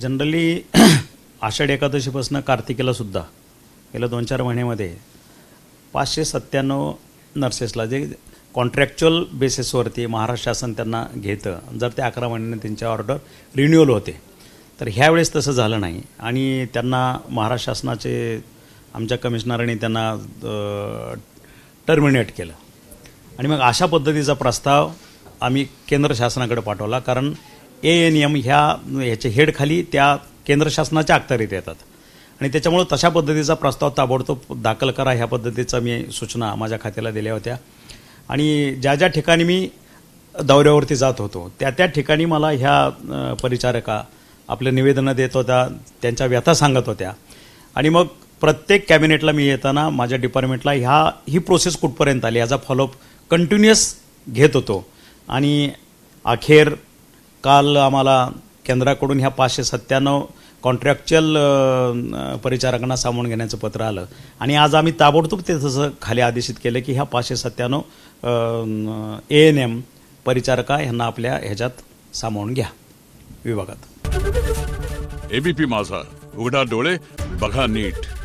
generally Ashadhi एकादशीपासून कार्तिकेला सुद्धा गेल्या दोन चार महिन्यामध्ये पाचशे सत्त्याण्णव नर्सेसला जे कॉन्ट्रॅक्च्युअल बेसिसवरती महाराष्ट्र शासन त्यांना घेतं जर ते अकरा महिन्याने त्यांच्या ऑर्डर रिन्युअल होते तर ह्यावेळेस तसं झालं नाही आणि त्यांना महाराष्ट्र शासनाचे आमच्या कमिशनरांनी त्यांना टर्मिनेट केलं आणि मग अशा पद्धतीचा प्रस्ताव आम्ही केंद्र शासनाकडे पाठवला कारण ए एन एम ह्या ह्याच्या हेडखाली त्या केंद्र शासनाच्या अखत्यारीत येतात आणि त्याच्यामुळं तशा पद्धतीचा प्रस्ताव ताबडतोब दाखल करा ह्या पद्धतीचा मी सूचना माझ्या खात्याला दिल्या होत्या आणि ज्या ज्या ठिकाणी मी दौऱ्यावरती जात होतो त्या त्या ठिकाणी मला ह्या परिचारका आपले निवेदनं देत होत्या त्यांच्या व्यथा सांगत होत्या आणि मग प्रत्येक कॅबिनेटला मी येताना माझ्या डिपार्टमेंटला ह्या ही प्रोसेस कुठपर्यंत आली याचा फॉलोअप कंटिन्युअस घेत होतो आणि अखेर काल आम्हाला केंद्राकडून ह्या पाचशे सत्त्याण्णव कॉन्ट्रॅक्च्युअल परिचारकांना सामावून घेण्याचं पत्र आलं आणि आज आम्ही ताबडतोब ते तसं खाली आदेशित केलं की ह्या पाचशे सत्त्याण्णव ए एन एम परिचारका ह्यांना आपल्या ह्याच्यात सामावून घ्या विभागात एबीपी माझा उघडा डोळे बघा नीट